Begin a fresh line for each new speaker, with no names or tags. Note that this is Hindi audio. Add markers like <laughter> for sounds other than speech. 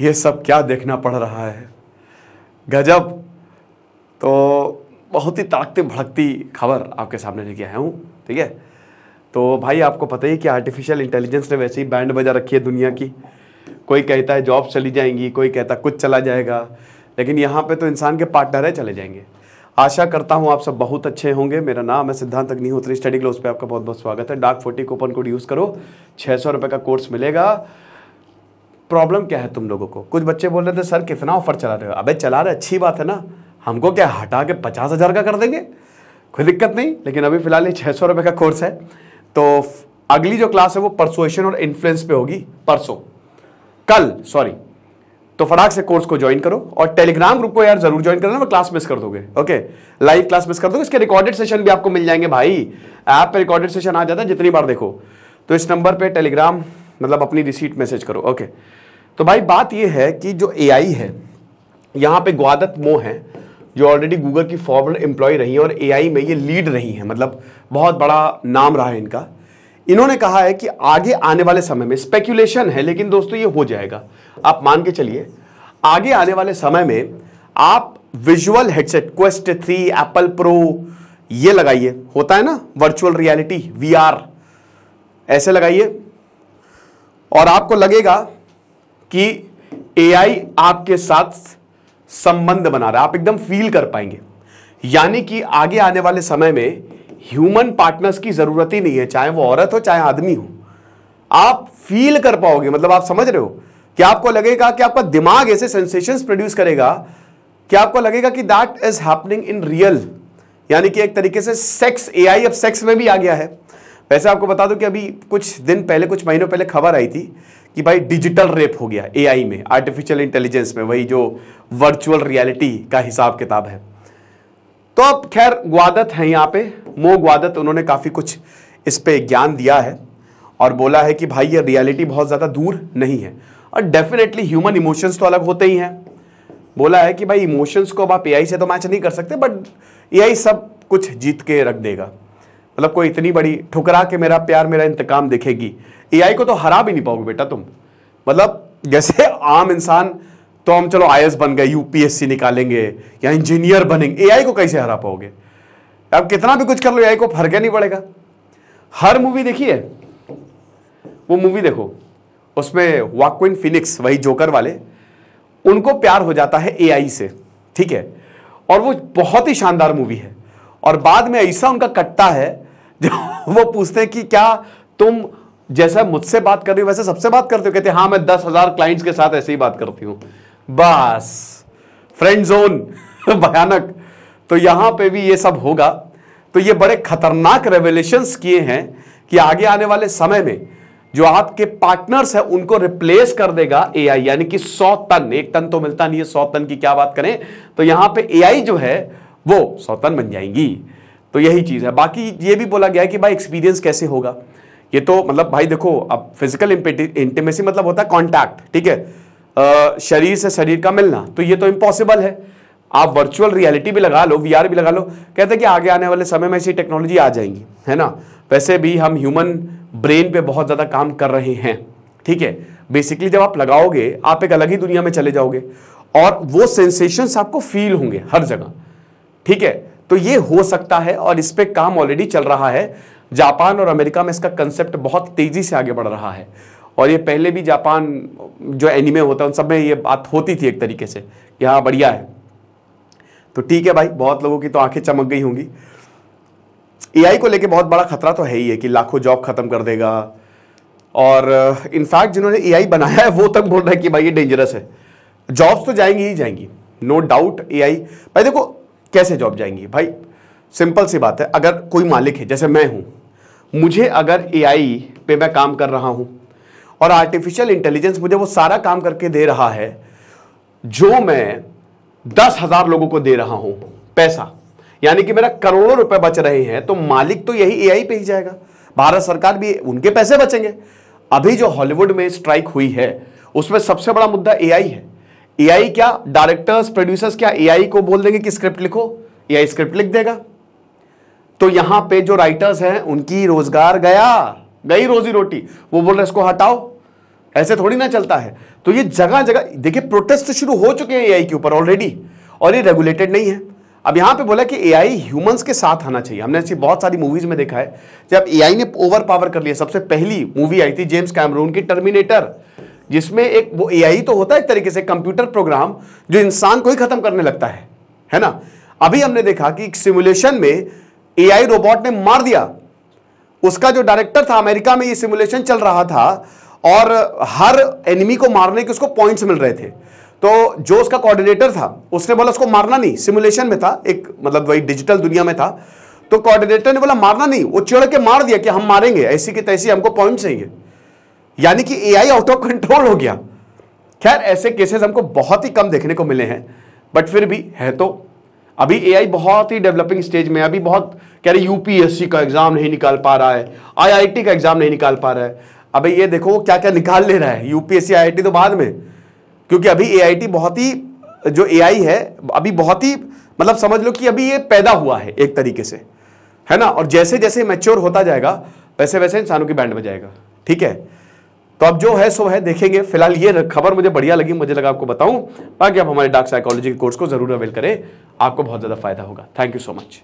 ये सब क्या देखना पड़ रहा है गजब तो बहुत ही ताकते भड़कती खबर आपके सामने लेके आया हूँ ठीक है तो भाई आपको पता ही कि आर्टिफिशियल इंटेलिजेंस ने वैसे ही बैंड बजा रखी है दुनिया की कोई कहता है जॉब चली जाएंगी कोई कहता है कुछ चला जाएगा लेकिन यहाँ पे तो इंसान के पार्टनर है चले जाएंगे आशा करता हूँ आप सब बहुत अच्छे होंगे मेरा नाम है सिद्धांत अग्निहोत्री स्टडी क्लोज पे आपका बहुत बहुत स्वागत है dark forty coupon code use करो छः सौ रुपये का कोर्स मिलेगा प्रॉब्लम क्या है तुम लोगों को कुछ बच्चे बोल रहे थे सर कितना ऑफर चला रहे हो अबे चला रहे अच्छी बात है ना हमको क्या हटा के पचास हज़ार का कर देंगे कोई दिक्कत नहीं लेकिन अभी फ़िलहाल ये छः सौ रुपये का कोर्स है तो अगली जो क्लास है वो परसोशन और इन्फ्लुएंस पे होगी परसों कल सॉरी तो फटाक से कोर्स को ज्वाइन करो और टेलीग्राम ग्रुप को यार जरूर ज्वाइन करना क्लास मिस कर दोगे ओके लाइव क्लास मिस कर दोगे इसके रिकॉर्डेड सेशन भी आपको मिल जाएंगे भाई ऐप पे रिकॉर्डेड सेशन आ जाता है जितनी बार देखो तो इस नंबर पे टेलीग्राम मतलब अपनी रिसीट मैसेज करो ओके तो भाई बात यह है कि जो ए है यहाँ पे ग्वादत मोह है जो ऑलरेडी गूगल की फॉरवर्ड एम्प्लॉय रही हैं और ए में ये लीड रही हैं मतलब बहुत बड़ा नाम रहा है इनका इन्होंने कहा है कि आगे आने वाले समय में स्पेक्यूलेशन है लेकिन दोस्तों ये हो जाएगा आप मान के चलिए आगे आने वाले समय में आप visual headset Quest three Apple pro ये लगाइए होता है ना वर्चुअल रियलिटी वी ऐसे लगाइए और आपको लगेगा कि एआई आपके साथ संबंध बना रहा है आप एकदम फील कर पाएंगे यानी कि आगे आने वाले समय में ह्यूमन पार्टनर्स की ज़रूरत ही नहीं है चाहे वो औरत हो चाहे आदमी हो आप फील कर पाओगे मतलब आप समझ रहे हो कि आपको लगेगा कि आपका दिमाग ऐसे सेंसेशन प्रोड्यूस करेगा कि आपको लगेगा कि that is happening in real यानी कि एक तरीके से सेक्स एआई अब सेक्स में भी आ गया है वैसे आपको बता दूं कि अभी कुछ दिन पहले कुछ महीनों पहले खबर आई थी कि भाई डिजिटल रेप हो गया एआई में आर्टिफिशियल इंटेलिजेंस में वही जो वर्चुअल रियलिटी का हिसाब किताब है तो अब खैर ग्वादत है यहाँ पे मो ग्वादत उन्होंने काफ़ी कुछ इस पर ज्ञान दिया है और बोला है कि भाई ये रियलिटी बहुत ज़्यादा दूर नहीं है और डेफिनेटली ह्यूमन इमोशंस तो अलग होते ही हैं बोला है कि भाई इमोशंस को अब आप एआई से तो मैच नहीं कर सकते बट एआई सब कुछ जीत के रख देगा मतलब कोई इतनी बड़ी ठुकरा के मेरा प्यार मेरा इंतकाम देखेगी ए को तो हरा भी नहीं पाओगे बेटा तुम मतलब जैसे <laughs> आम इंसान तो हम चलो आई बन गए यूपीएससी निकालेंगे या इंजीनियर बनेंगे ए को कैसे हरा पाओगे अब कितना भी कुछ कर लो ए को फर्क नहीं पड़ेगा हर मूवी देखिए वो मूवी देखो उसमें वाक्विन फिनिक्स वही जोकर वाले उनको प्यार हो जाता है एआई से ठीक है और वो बहुत ही शानदार मूवी है और बाद में ऐसा उनका कट्टा है <laughs> वो पूछते हैं कि क्या तुम जैसा मुझसे बात कर रही हो वैसे सबसे बात करते हो कहते हाँ मैं दस हजार क्लाइंट्स के साथ ऐसे ही बात करती हूँ बस फ्रेंड जोन <laughs> भयानक तो यहां पे भी ये सब होगा तो ये बड़े खतरनाक रेवलेशन किए हैं कि आगे आने वाले समय में जो आपके पार्टनर्स हैं उनको रिप्लेस कर देगा एआई यानी कि सौ टन एक टन तो मिलता नहीं है सौ टन की क्या बात करें तो यहां पे एआई जो है वो सौ टन बन जाएंगी तो यही चीज़ है बाकी ये भी बोला गया है कि भाई एक्सपीरियंस कैसे होगा ये तो मतलब भाई देखो अब फिजिकल इंटीमेसी मतलब होता है कॉन्टैक्ट ठीक है शरीर से शरीर का मिलना तो ये तो इम्पॉसिबल है आप वर्चुअल रियलिटी भी लगा लो वीआर भी लगा लो कहते हैं कि आगे आने वाले समय में ऐसी टेक्नोलॉजी आ जाएंगी है ना वैसे भी हम ह्यूमन ब्रेन पे बहुत ज़्यादा काम कर रहे हैं ठीक है बेसिकली जब आप लगाओगे आप एक अलग ही दुनिया में चले जाओगे और वो सेंसेशंस आपको फील होंगे हर जगह ठीक है तो ये हो सकता है और इस पर काम ऑलरेडी चल रहा है जापान और अमेरिका में इसका कंसेप्ट बहुत तेज़ी से आगे बढ़ रहा है और ये पहले भी जापान जो एनिमे होता है उन सब में ये बात होती थी एक तरीके से कि हाँ बढ़िया है तो ठीक है भाई बहुत लोगों की तो आंखें चमक गई होंगी एआई को लेके बहुत बड़ा खतरा तो है ही है कि लाखों जॉब खत्म कर देगा और इनफैक्ट जिन्होंने एआई बनाया है वो तक बोल रहा है कि भाई ये डेंजरस है जॉब्स तो जाएंगी ही जाएंगी नो डाउट एआई भाई देखो कैसे जॉब जाएंगी भाई सिंपल सी बात है अगर कोई मालिक है जैसे मैं हूं मुझे अगर एआई पे मैं काम कर रहा हूँ और आर्टिफिशियल इंटेलिजेंस मुझे वो सारा काम करके दे रहा है जो मैं दस हज़ार लोगों को दे रहा हूँ पैसा यानी कि मेरा करोड़ों रुपए बच रहे हैं तो मालिक तो यही एआई पे ही जाएगा भारत सरकार भी उनके पैसे बचेंगे अभी जो हॉलीवुड में स्ट्राइक हुई है उसमें सबसे बड़ा मुद्दा एआई है एआई क्या डायरेक्टर्स प्रोड्यूसर्स क्या एआई को बोल देंगे कि स्क्रिप्ट लिखो एआई स्क्रिप्ट लिख देगा तो यहां पे जो राइटर्स हैं उनकी रोजगार गया गई रोजी रोटी वो बोल रहे इसको हटाओ ऐसे थोड़ी ना चलता है तो ये जगह जगह देखिए प्रोटेस्ट शुरू हो चुके हैं एआई के ऊपर ऑलरेडी और ये रेगुलेटेड नहीं है अब यहां पे बोला कि एआई ह्यूमंस के साथ आना चाहिए हमने ऐसी बहुत सारी मूवीज में देखा है जब एआई ने ओवर पावर कर लिया सबसे पहली मूवी आई थी जेम्स कैमरून की टर्मिनेटर जिसमें एक वो एआई तो होता है एक तरीके से कंप्यूटर प्रोग्राम जो इंसान को ही खत्म करने लगता है है ना अभी हमने देखा कि सिमुलेशन में एआई रोबोट ने मार दिया उसका जो डायरेक्टर था अमेरिका में ये सिमुलेशन चल रहा था और हर एनिमी को मारने के उसको पॉइंट्स मिल रहे थे तो जो उसका कोऑर्डिनेटर था उसने बोला उसको मारना नहीं सिमुलेशन में था एक मतलब वही डिजिटल दुनिया में था तो कोऑर्डिनेटर ने बोला मारना नहीं वो चिड़ के मार दिया कि हम मारेंगे ऐसी की तैसी हमको पॉइंट चाहिए यानी कि एआई आउट ऑफ कंट्रोल हो गया खैर ऐसे केसेस हमको बहुत ही कम देखने को मिले हैं बट फिर भी है तो अभी एआई बहुत ही डेवलपिंग स्टेज में अभी बहुत कह रहे यूपीएससी का एग्जाम नहीं निकाल पा रहा है आईआईटी का एग्जाम नहीं निकाल पा रहा है अभी ये देखो क्या क्या निकाल ले रहा है यूपीएससी आई तो बाद में क्योंकि अभी ए बहुत ही जो ए है अभी बहुत ही मतलब समझ लो कि अभी ये पैदा हुआ है एक तरीके से है ना और जैसे जैसे मैच्योर होता जाएगा वैसे वैसे इंसानों की बैंड में जाएगा ठीक है तो अब जो है सो है देखेंगे फिलहाल ये खबर मुझे बढ़िया लगी मुझे लगा आपको बताऊं बाकी आप हमारे डार्क साइकोलॉजी के कोर्स को जरूर अवेल करें आपको बहुत ज़्यादा फायदा होगा थैंक यू सो मच